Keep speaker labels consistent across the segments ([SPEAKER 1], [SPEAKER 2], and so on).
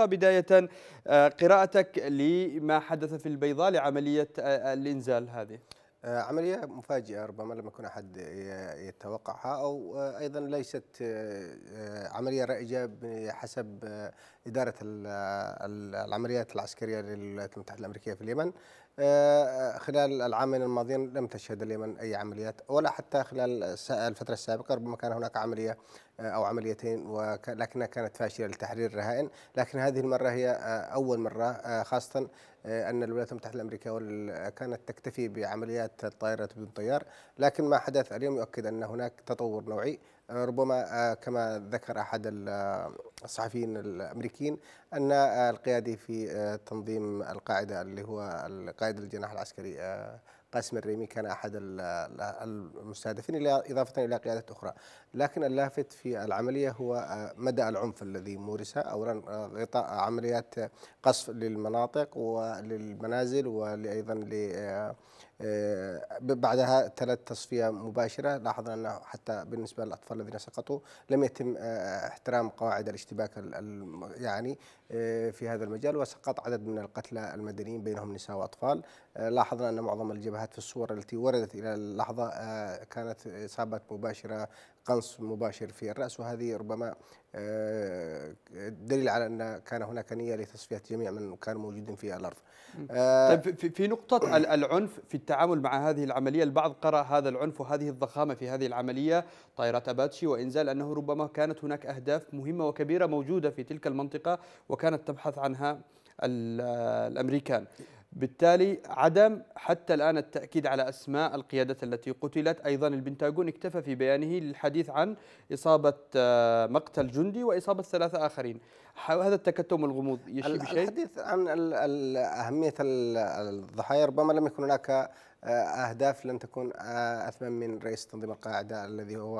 [SPEAKER 1] بداية آه، قراءتك لما حدث في البيضاء لعملية آه، آه، الإنزال هذه
[SPEAKER 2] عملية مفاجئة ربما لم يكن أحد يتوقعها أو أيضا ليست عملية رائجة حسب إدارة العمليات العسكرية للولايات المتحدة الأمريكية في اليمن آه، خلال العامين الماضيين لم تشهد اليمن أي عمليات ولا حتى خلال الفترة السابقة ربما كان هناك عملية آه، أو عمليتين ولكنها كانت فاشلة لتحرير الرهائن لكن هذه المرة هي آه، أول مرة خاصة أن الولايات المتحدة الأمريكية كانت تكتفي بعمليات الطائرات بدون طيار لكن ما حدث اليوم يؤكد أن هناك تطور نوعي ربما آه، كما ذكر أحد آه، الصحفيين الأمريكيين أن آه، القيادي في تنظيم القاعدة اللي هو القائد الجناح العسكري قاسم الريمي كان احد المستهدفين اضافه الى قيادات اخرى، لكن اللافت في العمليه هو مدى العنف الذي مورس، اولا غطاء عمليات قصف للمناطق وللمنازل وايضا آه، بعدها ثلاث تصفية مباشرة لاحظنا أنه حتى بالنسبة للأطفال الذين سقطوا لم يتم آه، احترام قواعد الاشتباك يعني آه، في هذا المجال وسقط عدد من القتلى المدنيين بينهم نساء وأطفال لاحظنا أن معظم الجبهات في الصور التي وردت إلى اللحظة كانت إصابات مباشرة قلص مباشر في الرأس وهذه ربما آه، دليل على أن كان
[SPEAKER 1] هناك نية لتصفية جميع من كانوا موجودين في الأرض آه، طيب في نقطة العنف في التعامل مع هذه العملية البعض قرأ هذا العنف وهذه الضخامة في هذه العملية طائرات أباتشي وإنزال أنه ربما كانت هناك أهداف مهمة وكبيرة موجودة في تلك المنطقة وكانت تبحث عنها الامريكان بالتالي عدم حتى الآن التأكيد على أسماء القيادات التي قتلت أيضا البنتاغون اكتفى في بيانه للحديث عن إصابة آه، مقتل جندي وإصابة ثلاثة آخرين هذا التكتم والغموض يشي بشيء؟ الحديث
[SPEAKER 2] عن أهمية الضحايا ربما لم يكن هناك آه، أهداف لم تكن آه، أثمن من رئيس تنظيم القاعدة الذي هو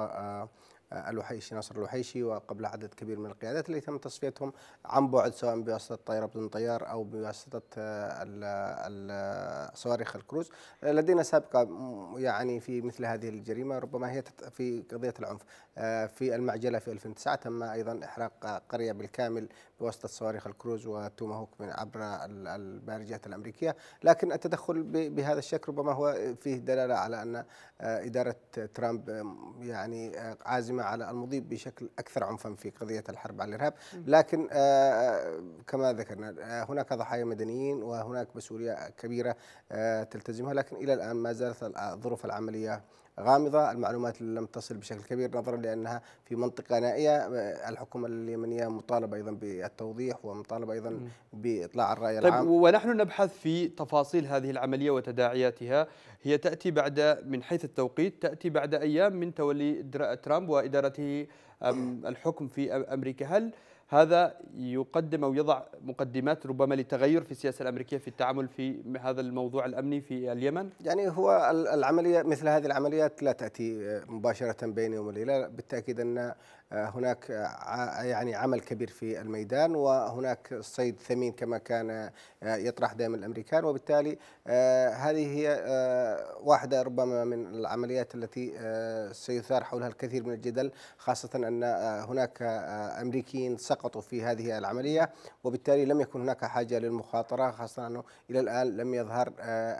[SPEAKER 2] الوحيشي ناصر الوحيشي وقبل عدد كبير من القيادات اللي تم تصفيتهم عن بعد سواء بواسطه طائره بدون طيار او بواسطه آه، صواريخ الكروز لدينا سابقه يعني في مثل هذه الجريمه ربما هي في قضيه العنف آه، في المعجله في 2009 تم ايضا احراق قريه بالكامل بواسطه صواريخ الكروز وتوماهوك من عبر البارجات الامريكيه لكن التدخل بهذا الشكل ربما هو فيه دلاله على ان آه، اداره ترامب يعني عازمه على المضي بشكل أكثر عنفا في قضية الحرب على الإرهاب لكن آه، آه، كما ذكرنا آه، هناك ضحايا مدنيين وهناك مسؤولية كبيرة تلتزمها لكن إلى الآن ما زالت الظروف العملية غامضة المعلومات لم تصل بشكل كبير نظرا لأنها في منطقة نائية الحكومة اليمنية مطالبة أيضا بالتوضيح ومطالبة أيضا بإطلاع الرأي طيب العام
[SPEAKER 1] ونحن نبحث في تفاصيل هذه العملية وتداعياتها هي تأتي بعد من حيث التوقيت تأتي بعد أيام من تولي ترامب وإدارته الحكم في أمريكا هل هذا يقدم أو يضع مقدمات ربما لتغير في السياسة الأمريكية في التعامل في هذا الموضوع الأمني في اليمن؟
[SPEAKER 2] يعني هو العملية مثل هذه العمليات لا تأتي مباشرة بين يوم وليلة بالتأكيد أن هناك يعني عمل كبير في الميدان وهناك صيد ثمين كما كان آه، يطرح دائما الامريكان وبالتالي آه، هذه هي آه، واحده ربما من العمليات التي سيثار حولها الكثير من الجدل خاصه ان هناك امريكيين سقطوا في هذه العمليه وبالتالي لم يكن هناك حاجه للمخاطره خاصه انه الى الان لم يظهر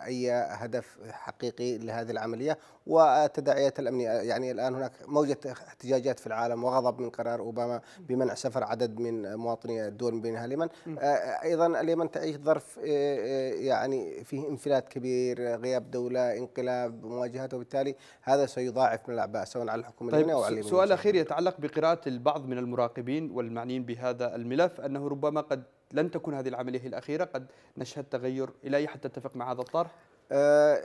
[SPEAKER 2] اي هدف حقيقي لهذه العمليه والتداعيات الامنيه يعني الان هناك موجه احتجاجات في العالم وغضب غضب من قرار أوباما بمنع سفر عدد من مواطني الدول من بينها اليمن آه، آه، أيضا اليمن تعيش ظرف آه، يعني فيه انفلات كبير غياب دولة انقلاب مواجهات وبالتالي هذا سيضاعف من الأعباء سواء على الحكومة طيب اليمنية أو على سؤال أخير
[SPEAKER 1] يتعلق بقراءة البعض من المراقبين والمعنيين بهذا الملف أنه ربما قد لن تكون هذه العملية الأخيرة قد نشهد تغير الى حتى تتفق مع هذا الطرح آه،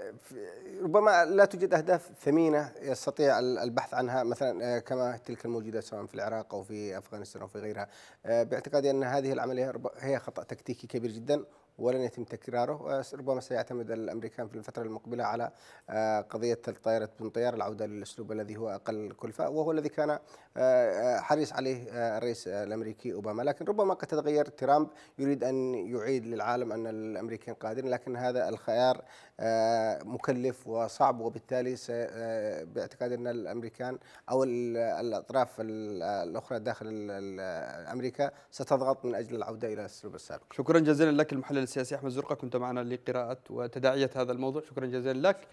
[SPEAKER 1] ربما لا توجد
[SPEAKER 2] اهداف ثمينه يستطيع البحث عنها مثلا آه، كما تلك الموجوده سواء في العراق او في افغانستان او في غيرها آه، باعتقادي ان هذه العمليه هي خطا تكتيكي كبير جدا ولن يتم تكراره آه، ربما سيعتمد الامريكان في الفتره المقبله على آه، قضيه الطائره بن طيار العوده للاسلوب الذي هو اقل كلفه وهو الذي كان آه، حريص عليه الرئيس الامريكي اوباما لكن ربما قد تتغير ترامب يريد ان يعيد للعالم ان الامريكان قادرين لكن هذا الخيار مكلف وصعب وبالتالي باعتقادي ان الامريكان او الاطراف الاخرى داخل امريكا ستضغط من اجل العوده الى
[SPEAKER 1] الاسلوب السابق. شكرا جزيلا لك المحلل السياسي أحمد زرقة كنت معنا لقراءة وتداعية هذا الموضوع شكرا جزيلا لك